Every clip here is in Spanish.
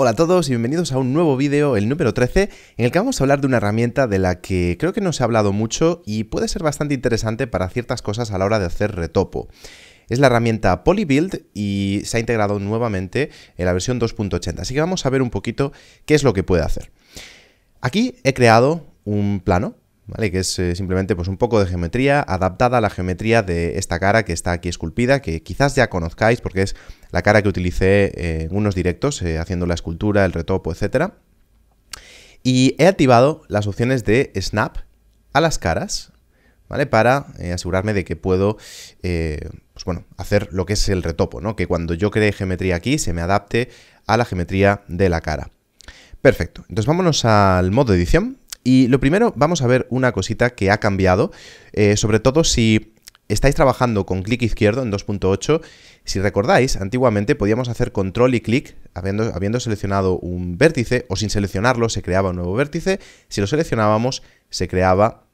Hola a todos y bienvenidos a un nuevo vídeo, el número 13, en el que vamos a hablar de una herramienta de la que creo que no se ha hablado mucho y puede ser bastante interesante para ciertas cosas a la hora de hacer retopo. Es la herramienta Polybuild y se ha integrado nuevamente en la versión 2.80, así que vamos a ver un poquito qué es lo que puede hacer. Aquí he creado un plano que es eh, simplemente pues, un poco de geometría adaptada a la geometría de esta cara que está aquí esculpida, que quizás ya conozcáis porque es la cara que utilicé en unos directos eh, haciendo la escultura, el retopo, etc. Y he activado las opciones de snap a las caras, ¿vale? Para eh, asegurarme de que puedo, pues, bueno, hacer lo que es el retopo, ¿no? Que cuando yo cree geometría aquí se me adapte a la geometría de la cara. Perfecto, entonces vámonos al modo edición y lo primero, vamos a ver una cosita que ha cambiado, eh, sobre todo si estáis trabajando con clic izquierdo en 2.8, si recordáis, antiguamente podíamos hacer control y clic habiendo, habiendo, seleccionado un vértice o sin seleccionarlo se creaba un nuevo vértice, si lo seleccionábamos se creaba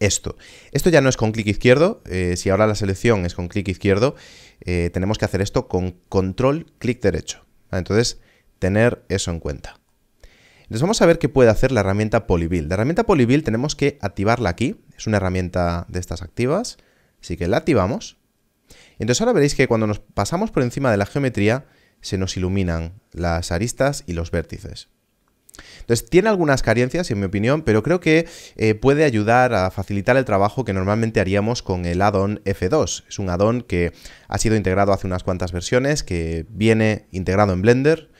esto. Esto ya no es con clic izquierdo, eh, si ahora la selección es con clic izquierdo, eh, tenemos que hacer esto con control clic derecho. Entonces, tener eso en cuenta. Entonces vamos a ver qué puede hacer la herramienta Polybuild. La herramienta Polybuild tenemos que activarla aquí. Es una herramienta de estas activas. Así que la activamos. Entonces ahora veréis que cuando nos pasamos por encima de la geometría se nos iluminan las aristas y los vértices. Entonces, tiene algunas carencias, en mi opinión, pero creo que eh, puede ayudar a facilitar el trabajo que normalmente haríamos con el addon F2. Es un addon que ha sido integrado hace unas cuantas versiones, que viene integrado en Blender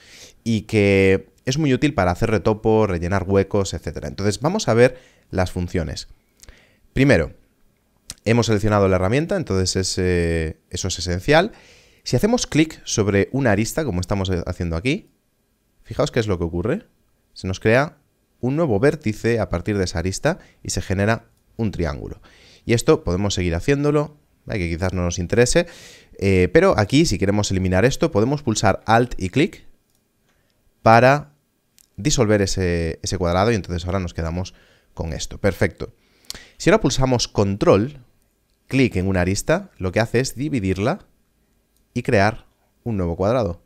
y que es muy útil para hacer retopo, rellenar huecos, etc. Entonces vamos a ver las funciones. Primero, hemos seleccionado la herramienta, entonces eh, eso es esencial. Si hacemos clic sobre una arista, como estamos haciendo aquí, fijaos qué es lo que ocurre. Se nos crea un nuevo vértice a partir de esa arista y se genera un triángulo. Y esto podemos seguir haciéndolo, que quizás no nos interese, eh, pero aquí si queremos eliminar esto podemos pulsar Alt y clic para disolver ese, cuadrado y entonces ahora nos quedamos con esto. Perfecto. Si ahora pulsamos control, clic en una arista, lo que hace es dividirla y crear un nuevo cuadrado.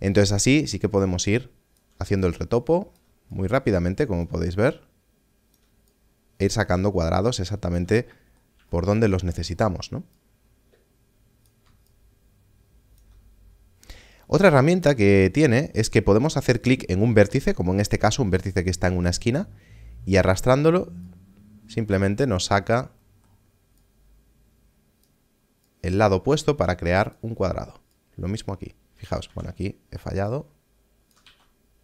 Entonces así sí que podemos ir haciendo el retopo muy rápidamente, como podéis ver, e ir sacando cuadrados exactamente por donde los necesitamos, ¿no? Otra herramienta que tiene es que podemos hacer clic en un vértice, como en este caso un vértice que está en una esquina, y arrastrándolo simplemente nos saca el lado opuesto para crear un cuadrado. Lo mismo aquí. Fijaos, bueno, aquí he fallado.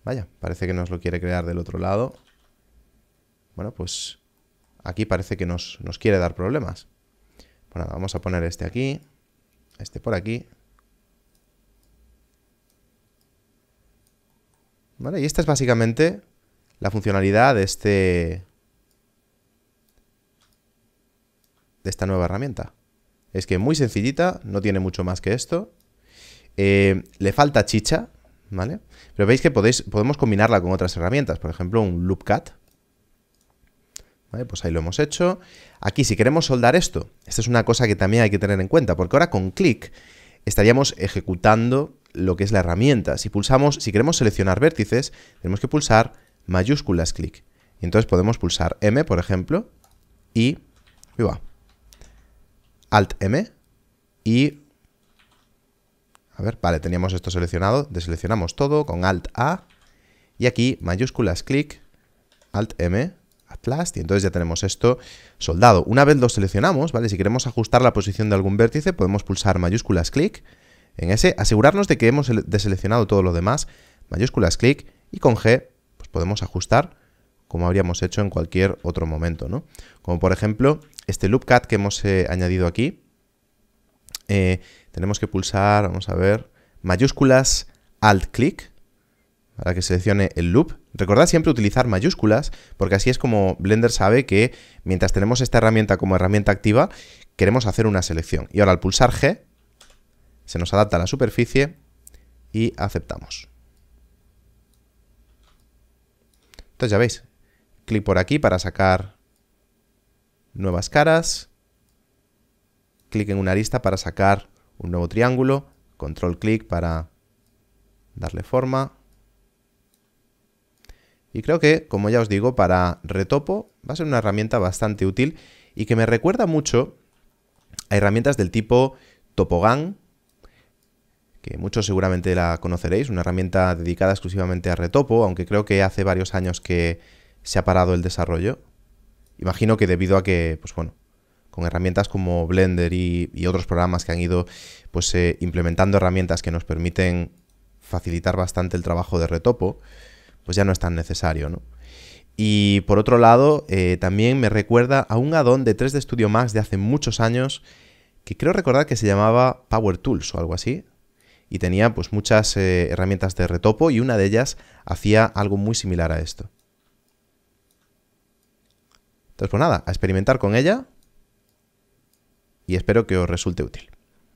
Vaya, parece que nos lo quiere crear del otro lado. Bueno, pues aquí parece que nos, quiere dar problemas. Bueno, vamos a poner este aquí, este por aquí, Y esta es básicamente la funcionalidad de este... de esta nueva herramienta. Es que muy sencillita, no tiene mucho más que esto. Eh, le falta chicha, ¿vale? Pero veis que podéis, podemos combinarla con otras herramientas, por ejemplo un loopcat. ¿Vale? Pues ahí lo hemos hecho. Aquí, si queremos soldar esto, esta es una cosa que también hay que tener en cuenta, porque ahora con clic estaríamos ejecutando lo que es la herramienta. Si pulsamos, si queremos seleccionar vértices, tenemos que pulsar mayúsculas clic. Y entonces podemos pulsar M, por ejemplo, y, va, Alt M y a ver, vale, teníamos esto seleccionado, deseleccionamos todo con Alt A y aquí mayúsculas clic, Alt M, last y entonces ya tenemos esto soldado. Una vez lo seleccionamos, ¿vale? Si queremos ajustar la posición de algún vértice, podemos pulsar mayúsculas clic en ese asegurarnos de que hemos deseleccionado todo lo demás, mayúsculas clic, y con G pues podemos ajustar como habríamos hecho en cualquier otro momento. ¿no? Como por ejemplo, este cut que hemos eh, añadido aquí, eh, tenemos que pulsar, vamos a ver, mayúsculas alt clic, para que seleccione el loop. Recordad siempre utilizar mayúsculas, porque así es como Blender sabe que mientras tenemos esta herramienta como herramienta activa, queremos hacer una selección. Y ahora al pulsar G, se nos adapta a la superficie y aceptamos. Entonces ya veis, clic por aquí para sacar nuevas caras, clic en una arista para sacar un nuevo triángulo, control clic para darle forma. Y creo que, como ya os digo, para retopo va a ser una herramienta bastante útil y que me recuerda mucho a herramientas del tipo Topogan, que muchos seguramente la conoceréis, una herramienta dedicada exclusivamente a Retopo, aunque creo que hace varios años que se ha parado el desarrollo. Imagino que debido a que, pues bueno, con herramientas como Blender y, otros programas que han ido pues, eh, implementando herramientas que nos permiten facilitar bastante el trabajo de retopo, pues ya no es tan necesario, ¿no? Y por otro lado, eh, también me recuerda a un addon de 3D Studio Max de hace muchos años que creo recordar que se llamaba Power Tools o algo así y tenía pues muchas eh, herramientas de retopo y una de ellas hacía algo muy similar a esto. Entonces pues nada, a experimentar con ella y espero que os resulte útil.